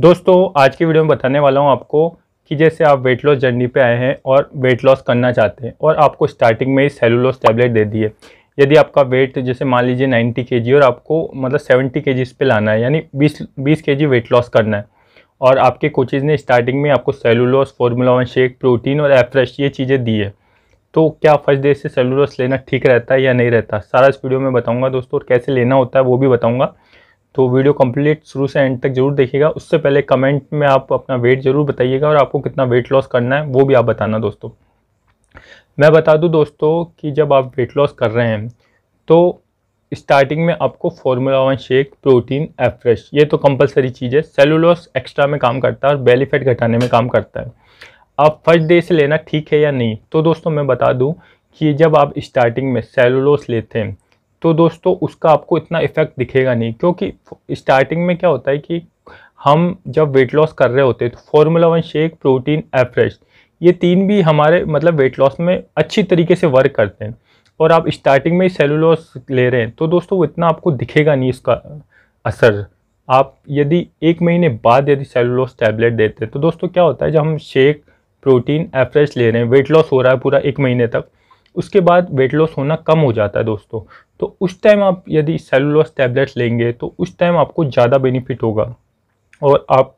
दोस्तों आज की वीडियो में बताने वाला हूँ आपको कि जैसे आप वेट लॉस जर्नी पे आए हैं और वेट लॉस करना चाहते हैं और आपको स्टार्टिंग में ही सेलुलोस टैबलेट दे दिए यदि आपका वेट जैसे मान लीजिए 90 के और आपको मतलब 70 के पे लाना है यानी 20 बीस के वेट लॉस करना है और आपके कोचेज़ ने स्टार्टिंग में आपको cellulose formula one shake protein और एफ्रेश ये चीज़ें दी है तो क्या फर्स्ट डे से सेलुलोस लेना ठीक रहता है या नहीं रहता सारा इस वीडियो में बताऊँगा दोस्तों और कैसे लेना होता है वो भी बताऊँगा तो वीडियो कंप्लीट शुरू से एंड तक जरूर देखिएगा उससे पहले कमेंट में आप अपना वेट जरूर बताइएगा और आपको कितना वेट लॉस करना है वो भी आप बताना दोस्तों मैं बता दूं दोस्तों कि जब आप वेट लॉस कर रहे हैं तो स्टार्टिंग में आपको formula one shake protein Afresh ये तो कंपलसरी चीज़ है सेलुलोस एक्स्ट्रा में काम करता है और बेली फैट घटाने में काम करता है आप फर्स्ट डे से लेना ठीक है या नहीं तो दोस्तों मैं बता दूं कि जब आप स्टार्टिंग में सेलुलोस लेते हैं तो दोस्तों उसका आपको इतना इफेक्ट दिखेगा नहीं क्योंकि स्टार्टिंग में क्या होता है कि हम जब वेट लॉस कर रहे होते हैं तो formula one shake protein Afresh ये तीन भी हमारे मतलब वेट लॉस में अच्छी तरीके से वर्क करते हैं और आप स्टार्टिंग में सेलुलोस ले रहे हैं तो दोस्तों वो इतना आपको दिखेगा नहीं इसका असर आप यदि एक महीने बाद यदि सेलुलोस टैबलेट देते हैं तो दोस्तों क्या होता है जब हम शेक प्रोटीन एफ्रेश ले रहे हैं वेट लॉस हो रहा है पूरा एक महीने तक उसके बाद वेट लॉस होना कम हो जाता है दोस्तों तो उस टाइम आप यदि सेलुलस टैबलेट्स लेंगे तो उस टाइम आपको ज़्यादा बेनिफिट होगा और आप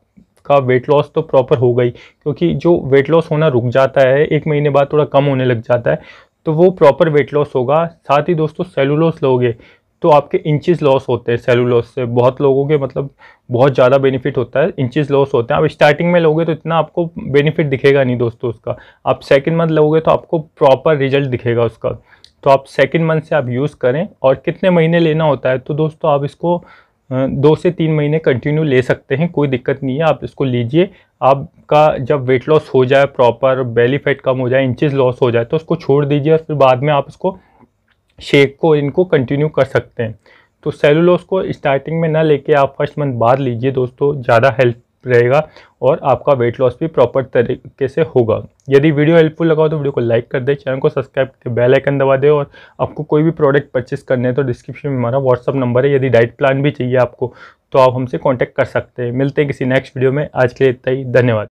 का वेट लॉस तो प्रॉपर हो गई क्योंकि जो वेट लॉस होना रुक जाता है एक महीने बाद थोड़ा कम होने लग जाता है तो वो प्रॉपर वेट लॉस होगा साथ ही दोस्तों सेलुलोस लोगे तो आपके इंचज़ लॉस होते हैं सेलू लॉस से बहुत लोगों के मतलब बहुत ज़्यादा बेनिफिट होता है इंचिस लॉस होते हैं आप स्टार्टिंग में लोगे तो इतना आपको बेनिफिट दिखेगा नहीं दोस्तों उसका आप सेकेंड मंथ लोगे तो आपको प्रॉपर रिजल्ट दिखेगा उसका तो आप सेकेंड मंथ से आप यूज़ करें और कितने महीने लेना होता है तो दोस्तों आप इसको दो से तीन महीने कंटिन्यू ले सकते हैं कोई दिक्कत नहीं है आप इसको लीजिए आपका जब वेट लॉस हो जाए प्रॉपर बेली फैट कम हो जाए इंचेस लॉस हो जाए तो उसको छोड़ दीजिए और फिर बाद में आप इसको शेक को इनको कंटिन्यू कर सकते हैं तो सेलुलोस को स्टार्टिंग में ना लेके आप फर्स्ट मंथ बाद लीजिए दोस्तों ज़्यादा हेल्प रहेगा और आपका वेट लॉस भी प्रॉपर तरीके से होगा यदि वीडियो हेल्पफुल लगा हो तो वीडियो को लाइक कर दे चैनल को सब्सक्राइब करके बेल आइकन दबा दे और आपको कोई भी प्रोडक्ट परचेस करने है तो डिस्क्रिप्शन में हमारा व्हाट्सअप नंबर है यदि डाइट प्लान भी चाहिए आपको तो आप हमसे कॉन्टैक्ट कर सकते हैं मिलते हैं किसी नेक्स्ट वीडियो में आज के लिए इतना ही धन्यवाद